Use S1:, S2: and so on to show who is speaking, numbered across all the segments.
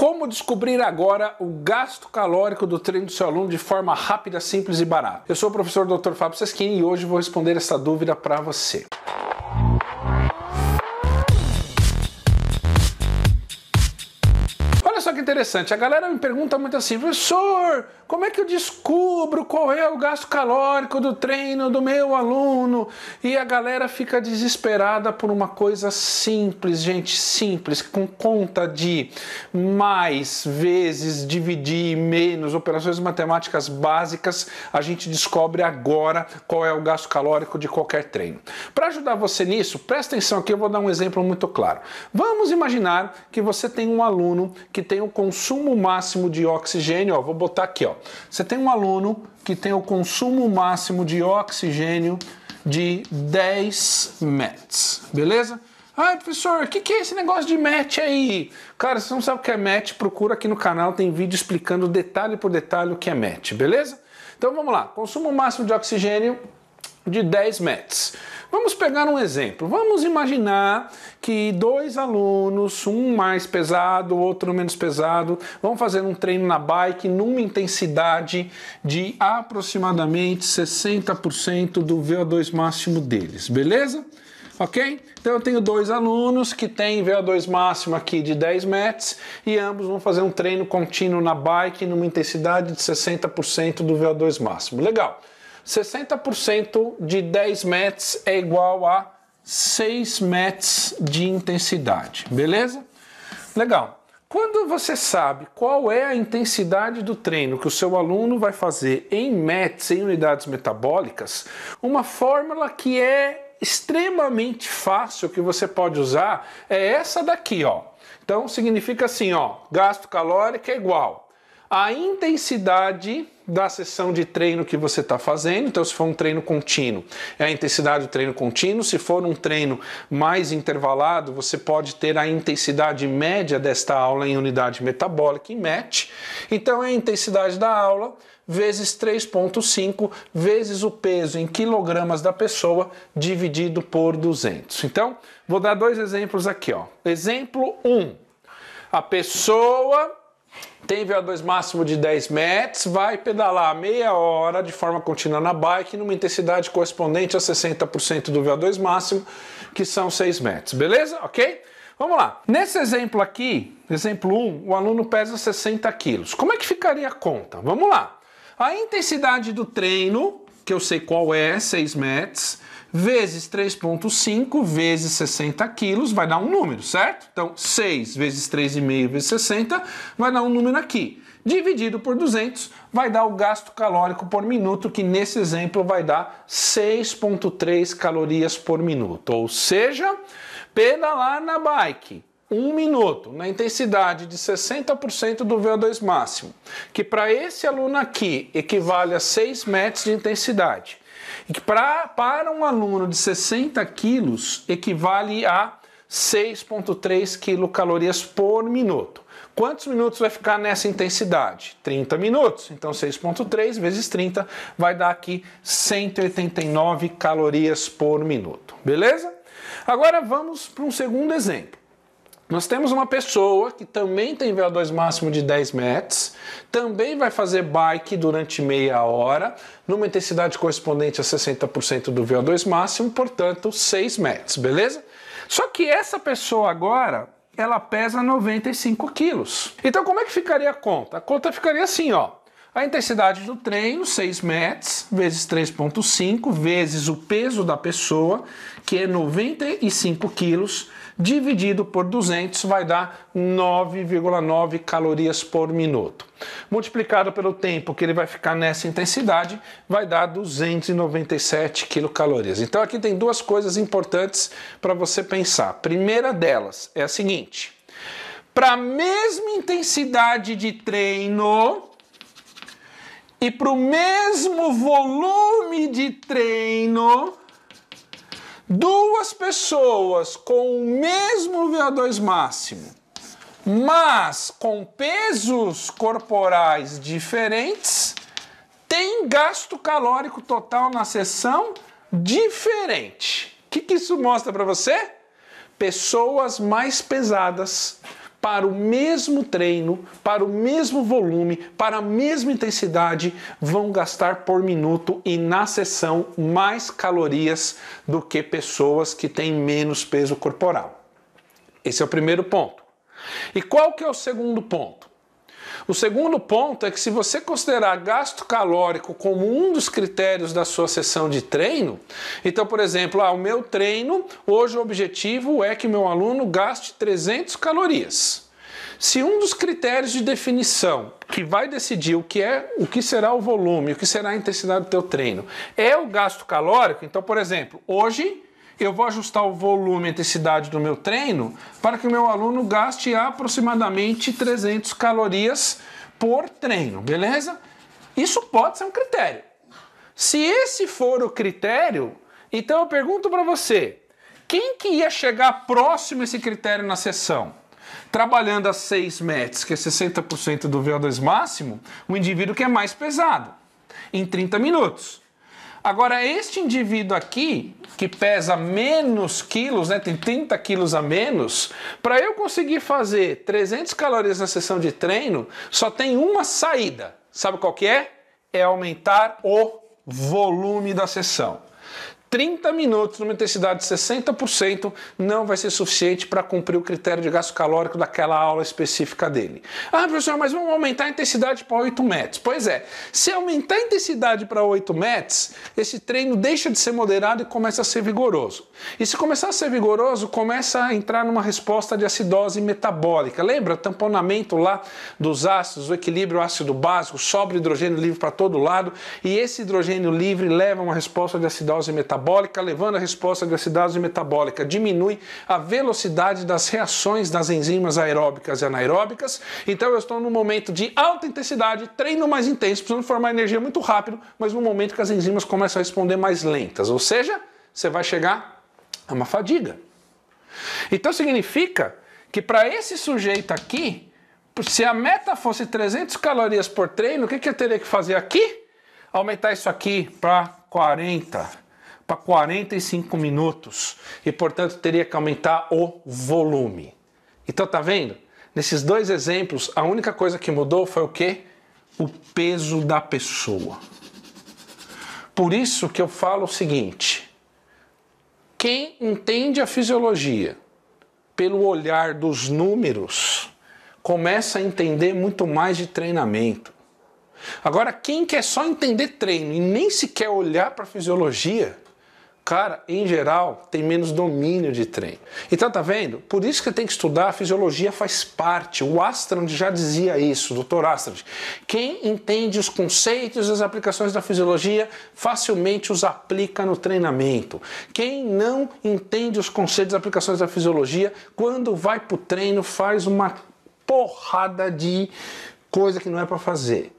S1: Como descobrir agora o gasto calórico do treino do seu aluno de forma rápida, simples e barata? Eu sou o professor Dr. Fábio Sesquim e hoje vou responder essa dúvida para você. interessante. A galera me pergunta muito assim, professor, como é que eu descubro qual é o gasto calórico do treino do meu aluno? E a galera fica desesperada por uma coisa simples, gente, simples, com conta de mais vezes dividir menos, operações matemáticas básicas, a gente descobre agora qual é o gasto calórico de qualquer treino. Para ajudar você nisso, presta atenção aqui, eu vou dar um exemplo muito claro. Vamos imaginar que você tem um aluno que tem um consumo máximo de oxigênio, ó, vou botar aqui, ó. Você tem um aluno que tem o consumo máximo de oxigênio de 10 METs, beleza? Ah, professor, o que, que é esse negócio de match aí? Cara, se você não sabe o que é match, procura aqui no canal, tem vídeo explicando detalhe por detalhe o que é match, beleza? Então vamos lá, consumo máximo de oxigênio de 10 METs. Vamos pegar um exemplo. Vamos imaginar que dois alunos, um mais pesado, outro menos pesado, vão fazer um treino na bike numa intensidade de aproximadamente 60% do VO2 máximo deles, beleza? Ok? Então eu tenho dois alunos que têm VO2 máximo aqui de 10 METs e ambos vão fazer um treino contínuo na bike numa intensidade de 60% do VO2 máximo. Legal. 60% de 10 METs é igual a 6 METs de intensidade, beleza? Legal. Quando você sabe qual é a intensidade do treino que o seu aluno vai fazer em METs, em unidades metabólicas, uma fórmula que é extremamente fácil que você pode usar é essa daqui, ó. Então significa assim, ó, gasto calórico é igual a intensidade da sessão de treino que você está fazendo. Então, se for um treino contínuo, é a intensidade do treino contínuo. Se for um treino mais intervalado, você pode ter a intensidade média desta aula em unidade metabólica, em MET. Então, é a intensidade da aula vezes 3,5 vezes o peso em quilogramas da pessoa dividido por 200. Então, vou dar dois exemplos aqui. Ó. Exemplo 1. Um, a pessoa tem VO2 máximo de 10 metros, vai pedalar meia hora de forma contínua na bike, numa intensidade correspondente a 60% do VO2 máximo, que são 6 metros, beleza? Ok? Vamos lá. Nesse exemplo aqui, exemplo 1, o aluno pesa 60 quilos. Como é que ficaria a conta? Vamos lá. A intensidade do treino, que eu sei qual é, 6 metros, vezes 3,5 vezes 60 quilos vai dar um número, certo? Então, 6 vezes 3,5 vezes 60 vai dar um número aqui. Dividido por 200 vai dar o gasto calórico por minuto, que nesse exemplo vai dar 6,3 calorias por minuto. Ou seja, pedalar na bike um minuto na intensidade de 60% do VO2 máximo, que para esse aluno aqui equivale a 6 metros de intensidade que pra, para um aluno de 60 quilos equivale a 6,3 quilocalorias por minuto. Quantos minutos vai ficar nessa intensidade? 30 minutos. Então 6,3 vezes 30 vai dar aqui 189 calorias por minuto. Beleza? Agora vamos para um segundo exemplo. Nós temos uma pessoa que também tem VO2 máximo de 10 metros, também vai fazer bike durante meia hora, numa intensidade correspondente a 60% do VO2 máximo, portanto 6 metros, beleza? Só que essa pessoa agora, ela pesa 95 quilos. Então como é que ficaria a conta? A conta ficaria assim, ó. A intensidade do treino, 6 METs, vezes 3,5, vezes o peso da pessoa, que é 95 quilos, dividido por 200, vai dar 9,9 calorias por minuto. Multiplicado pelo tempo que ele vai ficar nessa intensidade, vai dar 297 quilocalorias. Então aqui tem duas coisas importantes para você pensar. A primeira delas é a seguinte: para a mesma intensidade de treino, e para o mesmo volume de treino, duas pessoas com o mesmo VO2 máximo, mas com pesos corporais diferentes, têm gasto calórico total na sessão diferente. O que, que isso mostra para você? Pessoas mais pesadas para o mesmo treino, para o mesmo volume, para a mesma intensidade, vão gastar por minuto e na sessão mais calorias do que pessoas que têm menos peso corporal. Esse é o primeiro ponto. E qual que é o segundo ponto? O segundo ponto é que se você considerar gasto calórico como um dos critérios da sua sessão de treino, então, por exemplo, ah, o meu treino, hoje o objetivo é que meu aluno gaste 300 calorias. Se um dos critérios de definição que vai decidir o que é, o que será o volume, o que será a intensidade do teu treino, é o gasto calórico, então, por exemplo, hoje eu vou ajustar o volume e intensidade do meu treino para que o meu aluno gaste aproximadamente 300 calorias por treino, beleza? Isso pode ser um critério. Se esse for o critério, então eu pergunto para você, quem que ia chegar próximo a esse critério na sessão? Trabalhando a 6 METs, que é 60% do VO2 máximo, o indivíduo que é mais pesado, em 30 minutos. Agora, este indivíduo aqui, que pesa menos quilos, né, tem 30 quilos a menos, para eu conseguir fazer 300 calorias na sessão de treino, só tem uma saída. Sabe qual que é? É aumentar o volume da sessão. 30 minutos numa intensidade de 60% não vai ser suficiente para cumprir o critério de gasto calórico daquela aula específica dele. Ah, professor, mas vamos aumentar a intensidade para 8 metros. Pois é, se aumentar a intensidade para 8 metros, esse treino deixa de ser moderado e começa a ser vigoroso. E se começar a ser vigoroso, começa a entrar numa resposta de acidose metabólica. Lembra? Tamponamento lá dos ácidos, o equilíbrio ácido básico, sobra hidrogênio livre para todo lado, e esse hidrogênio livre leva a uma resposta de acidose metabólica metabólica, levando a resposta à agressividade metabólica, diminui a velocidade das reações das enzimas aeróbicas e anaeróbicas. Então eu estou num momento de alta intensidade, treino mais intenso, precisando formar energia muito rápido, mas no momento que as enzimas começam a responder mais lentas, ou seja, você vai chegar a uma fadiga. Então significa que para esse sujeito aqui, se a meta fosse 300 calorias por treino, o que, que eu teria que fazer aqui? Aumentar isso aqui para 40 para 45 minutos e, portanto, teria que aumentar o volume. Então, tá vendo? Nesses dois exemplos, a única coisa que mudou foi o quê? O peso da pessoa. Por isso que eu falo o seguinte: quem entende a fisiologia pelo olhar dos números começa a entender muito mais de treinamento. Agora, quem quer só entender treino e nem sequer olhar para a fisiologia, cara, em geral, tem menos domínio de trem. Então, tá vendo? Por isso que tem que estudar, a fisiologia faz parte. O Astrand já dizia isso, doutor Dr. Astrand. Quem entende os conceitos e as aplicações da fisiologia, facilmente os aplica no treinamento. Quem não entende os conceitos e aplicações da fisiologia, quando vai pro treino, faz uma porrada de coisa que não é para fazer.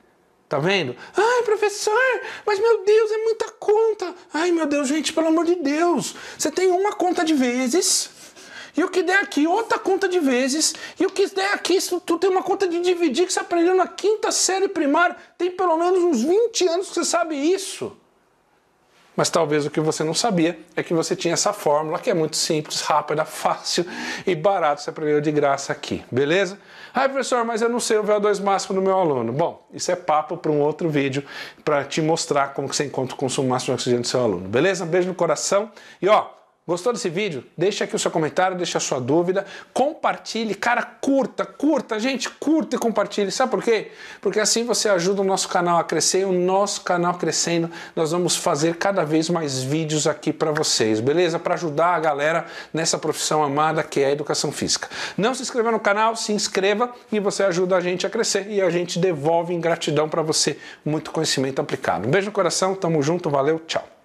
S1: Tá vendo? Ai, professor, mas meu Deus, é muita conta. Ai, meu Deus, gente, pelo amor de Deus. Você tem uma conta de vezes. E o que der aqui, outra conta de vezes. E o que der aqui, tu tem uma conta de dividir que você aprendeu na quinta série primária, tem pelo menos uns 20 anos que você sabe isso mas talvez o que você não sabia é que você tinha essa fórmula que é muito simples, rápida, fácil e barato, você aprendeu de graça aqui, beleza? Ah, professor, mas eu não sei o VO2 máximo do meu aluno. Bom, isso é papo para um outro vídeo para te mostrar como que você encontra o consumo máximo de oxigênio do seu aluno, beleza? beijo no coração e ó, Gostou desse vídeo? Deixa aqui o seu comentário, deixa a sua dúvida, compartilhe, cara, curta, curta, gente, curta e compartilhe. Sabe por quê? Porque assim você ajuda o nosso canal a crescer, e o nosso canal crescendo, nós vamos fazer cada vez mais vídeos aqui para vocês, beleza? Para ajudar a galera nessa profissão amada que é a educação física. Não se inscreva no canal, se inscreva e você ajuda a gente a crescer e a gente devolve em gratidão para você muito conhecimento aplicado. Um beijo no coração, tamo junto, valeu, tchau.